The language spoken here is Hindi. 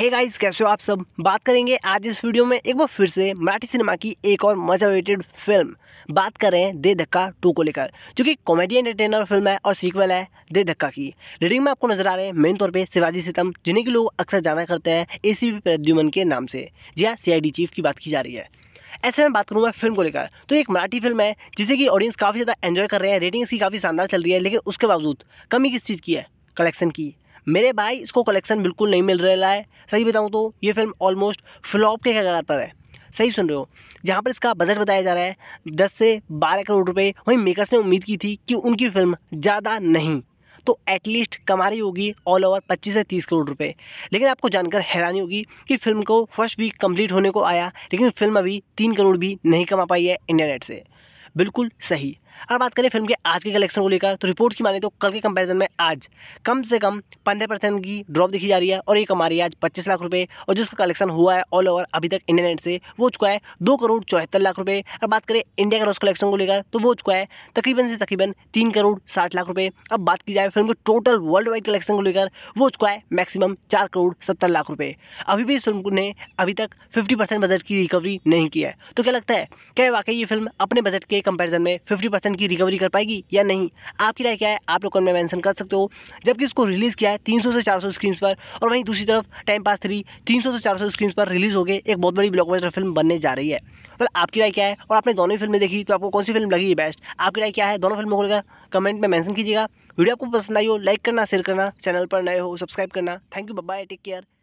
हे hey गाइस कैसे हो आप सब बात करेंगे आज इस वीडियो में एक बार फिर से मराठी सिनेमा की एक और मजा रिलेटेड फिल्म बात कर रहे हैं दे धक्का टू को लेकर जो कि कॉमेडी एंटरटेनर फिल्म है और सीक्वल है दे धक्का की रीडिंग में आपको नजर आ रहे हैं मेन तौर पे शिवाजी सितम जिन्हें कि लोग अक्सर जाना करते हैं ए सी प्रद्युमन के नाम से जी हाँ सी चीफ की बात की जा रही है ऐसे में बात करूँगा फिल्म को लेकर तो एक मराठी फिल्म है जिसे कि ऑडियंस काफ़ी ज़्यादा एंजॉय कर रहे हैं रेटिंग इसकी काफ़ी शानदार चल रही है लेकिन उसके बावजूद कमी किस चीज़ की है कलेक्शन की मेरे भाई इसको कलेक्शन बिल्कुल नहीं मिल रहा है सही बताऊँ तो ये फिल्म ऑलमोस्ट फ्लॉप के कगार पर है सही सुन रहे हो जहाँ पर इसका बजट बताया जा रहा है दस से बारह करोड़ रुपये वहीं मेकर्स ने उम्मीद की थी कि उनकी फिल्म ज़्यादा नहीं तो एटलीस्ट कमा रही होगी ऑल ओवर 25 से 30 करोड़ रुपए लेकिन आपको जानकर हैरानी होगी कि फिल्म को फर्स्ट वीक कंप्लीट होने को आया लेकिन फिल्म अभी तीन करोड़ भी नहीं कमा पाई है इंटरनेट से बिल्कुल सही अगर बात करें फिल्म के आज के कलेक्शन को लेकर तो रिपोर्ट की माने तो कल के कंपैरिजन में आज कम से कम पंद्रह परसेंट की ड्रॉप दिखी जा रही है और ये कमा रही है आज पच्चीस लाख रुपये और जो उसका कलेक्शन हुआ है ऑल ओवर अभी तक इंडिया नेट से वो चुका है दो करोड़ चौहत्तर लाख रुपये अगर बात करें इंडिया का रोज कलेक्शन को लेकर तो वो चुका है तकरीबन से तकरीबन तीन करोड़ साठ लाख रुपये अब बात की जाए फिल्म के टोटल वर्ल्ड वाइड कलेक्शन को लेकर वो चुका है मैक्सिमम चार करोड़ सत्तर लाख रुपये अभी भी इस फिल्म ने अभी तक फिफ्टी बजट की रिकवरी नहीं किया है तो क्या लगता है क्या वाकई ये फिल्म अपने बजट के कंपेरिजन में फिफ्टी परसेंट की रिकवरी कर पाएगी या नहीं आपकी राय क्या है आप लोग कमेंट में मैंसन कर सकते हो जबकि इसको रिलीज़ किया है तीन से चार सौ स्क्रीन पर और वहीं दूसरी तरफ टाइम पास थ्री तीन से चार सौ स्क्रीन पर रिलीज़ हो गए एक बहुत बड़ी ब्लॉकबस्टर फिल्म बनने जा रही है पर तो आपकी राय क्या है और आपने दोनों फिल्में देखी तो आपको कौन सी फिल्म लगी बेस्ट आपकी राय क्या है दोनों फिल्मों को लेकर कमेंट में मैंसन कीजिएगा वीडियो आपको पसंद आई हो लाइक करना शेयर करना चैनल पर नए हो सब्सक्राइब करना thank you bye take care